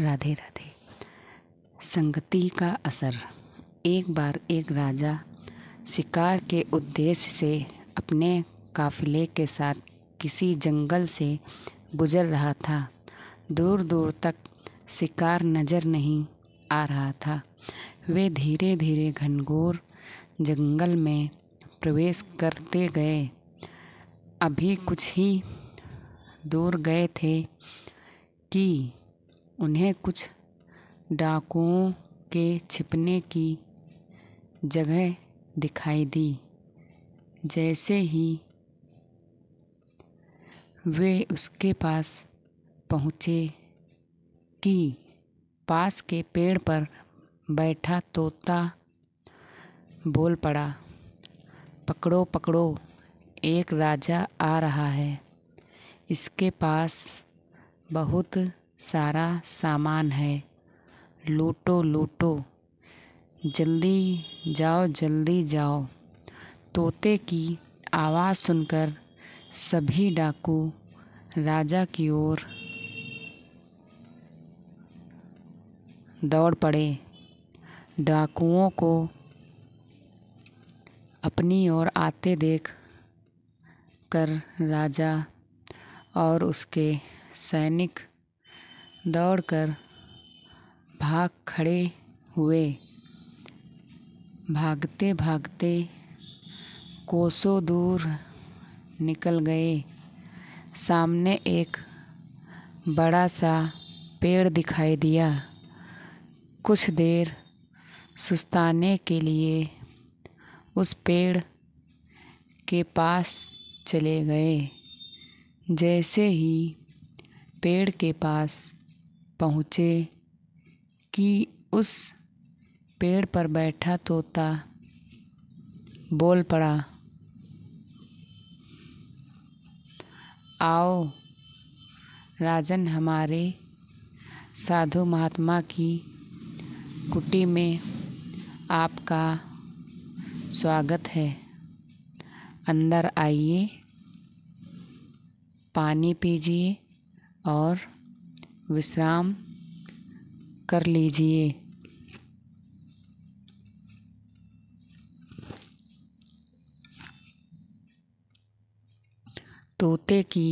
राधे राधे संगति का असर एक बार एक राजा शिकार के उद्देश्य से अपने काफिले के साथ किसी जंगल से गुजर रहा था दूर दूर तक शिकार नज़र नहीं आ रहा था वे धीरे धीरे घनघोर जंगल में प्रवेश करते गए अभी कुछ ही दूर गए थे कि उन्हें कुछ डाकुओं के छिपने की जगह दिखाई दी जैसे ही वे उसके पास पहुँचे कि पास के पेड़ पर बैठा तोता बोल पड़ा पकड़ो पकड़ो एक राजा आ रहा है इसके पास बहुत सारा सामान है लूटो लूटो जल्दी जाओ जल्दी जाओ तोते की आवाज़ सुनकर सभी डाकू राजा की ओर दौड़ पड़े डाकुओं को अपनी ओर आते देख कर राजा और उसके सैनिक दौड़कर भाग खड़े हुए भागते भागते कोसों दूर निकल गए सामने एक बड़ा सा पेड़ दिखाई दिया कुछ देर सुस्ताने के लिए उस पेड़ के पास चले गए जैसे ही पेड़ के पास पहुँचे कि उस पेड़ पर बैठा तोता बोल पड़ा आओ राजन हमारे साधु महात्मा की कुटी में आपका स्वागत है अंदर आइए पानी पीजिए और विश्राम कर लीजिए तोते की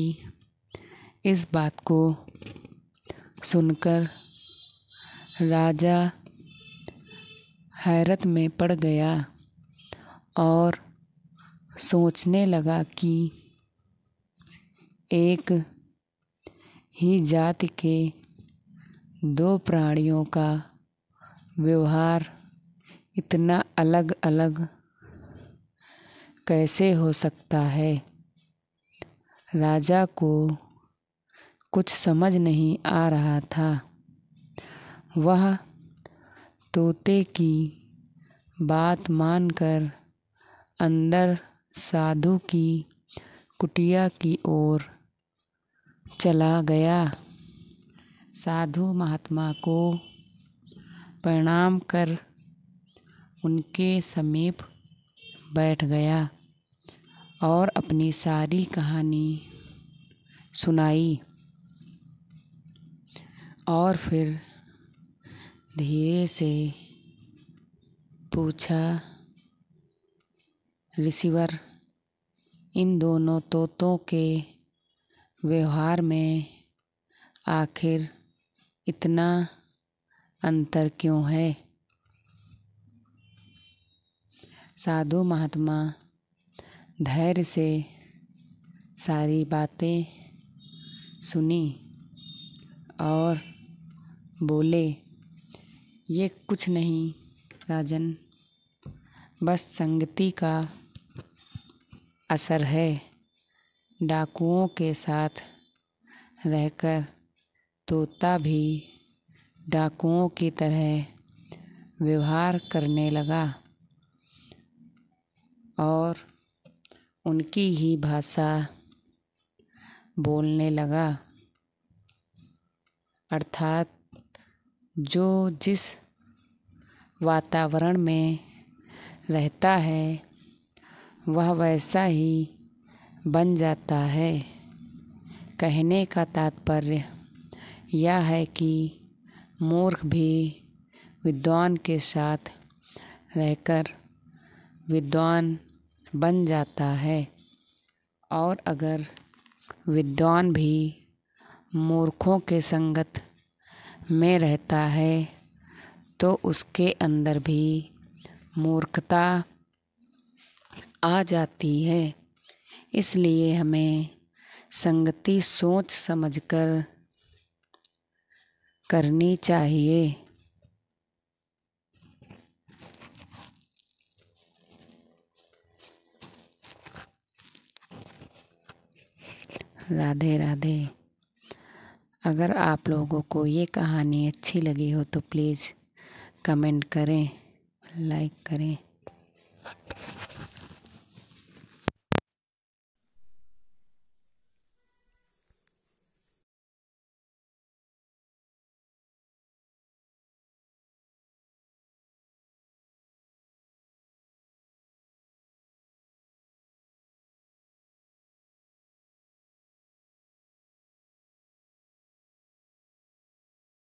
इस बात को सुनकर राजा हैरत में पड़ गया और सोचने लगा कि एक ही जाति के दो प्राणियों का व्यवहार इतना अलग अलग कैसे हो सकता है राजा को कुछ समझ नहीं आ रहा था वह तोते की बात मानकर अंदर साधु की कुटिया की ओर चला गया साधु महात्मा को प्रणाम कर उनके समीप बैठ गया और अपनी सारी कहानी सुनाई और फिर धीरे से पूछा रिसीवर इन दोनों तोतों के व्यवहार में आखिर इतना अंतर क्यों है साधु महात्मा धैर्य से सारी बातें सुनी और बोले ये कुछ नहीं राजन बस संगति का असर है डाकुओं के साथ रहकर तोता भी डाकुओं की तरह व्यवहार करने लगा और उनकी ही भाषा बोलने लगा अर्थात जो जिस वातावरण में रहता है वह वैसा ही बन जाता है कहने का तात्पर्य यह है कि मूर्ख भी विद्वान के साथ रहकर विद्वान बन जाता है और अगर विद्वान भी मूर्खों के संगत में रहता है तो उसके अंदर भी मूर्खता आ जाती है इसलिए हमें संगति सोच समझकर करनी चाहिए राधे राधे अगर आप लोगों को ये कहानी अच्छी लगी हो तो प्लीज़ कमेंट करें लाइक करें